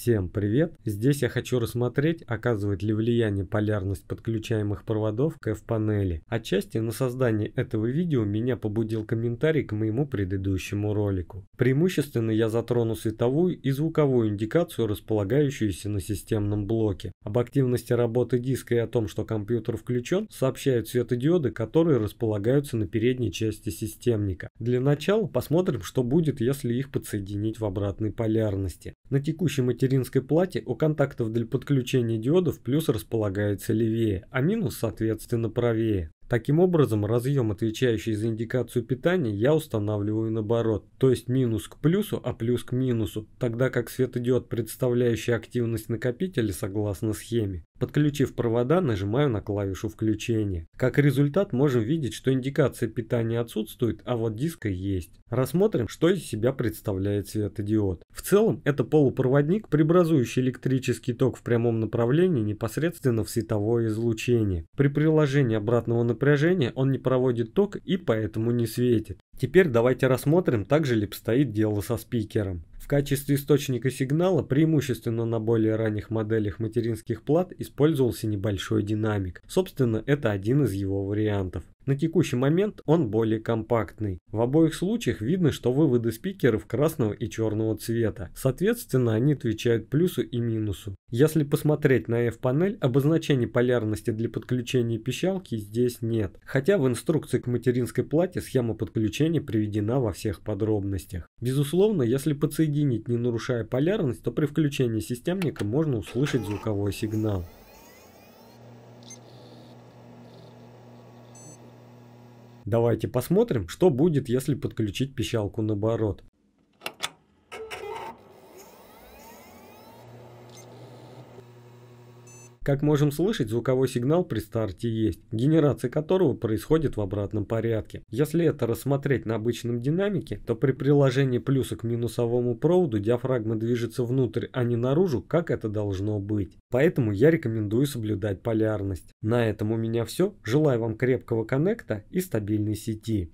Всем привет! Здесь я хочу рассмотреть, оказывает ли влияние полярность подключаемых проводов к F-панели. Отчасти на создание этого видео меня побудил комментарий к моему предыдущему ролику. Преимущественно я затрону световую и звуковую индикацию, располагающуюся на системном блоке. Об активности работы диска и о том, что компьютер включен, сообщают светодиоды, которые располагаются на передней части системника. Для начала посмотрим, что будет, если их подсоединить в обратной полярности. На текущем материале материнской плате у контактов для подключения диодов плюс располагается левее, а минус соответственно правее. Таким образом, разъем, отвечающий за индикацию питания, я устанавливаю наоборот, то есть минус к плюсу, а плюс к минусу, тогда как светодиод, представляющий активность накопителя согласно схеме, Подключив провода, нажимаю на клавишу включения. Как результат можем видеть, что индикация питания отсутствует, а вот диска есть. Рассмотрим, что из себя представляет светодиод. В целом это полупроводник, преобразующий электрический ток в прямом направлении непосредственно в световое излучение. При приложении обратного напряжения он не проводит ток и поэтому не светит. Теперь давайте рассмотрим, также ли обстоит дело со спикером качестве источника сигнала преимущественно на более ранних моделях материнских плат использовался небольшой динамик. Собственно, это один из его вариантов. На текущий момент он более компактный. В обоих случаях видно, что выводы спикеров красного и черного цвета. Соответственно, они отвечают плюсу и минусу. Если посмотреть на F-панель, обозначений полярности для подключения пищалки здесь нет. Хотя в инструкции к материнской плате схема подключения приведена во всех подробностях. Безусловно, если подсоединить не нарушая полярность, то при включении системника можно услышать звуковой сигнал. Давайте посмотрим, что будет, если подключить пищалку наоборот. Как можем слышать, звуковой сигнал при старте есть, генерация которого происходит в обратном порядке. Если это рассмотреть на обычном динамике, то при приложении плюса к минусовому проводу диафрагма движется внутрь, а не наружу, как это должно быть. Поэтому я рекомендую соблюдать полярность. На этом у меня все. Желаю вам крепкого коннекта и стабильной сети.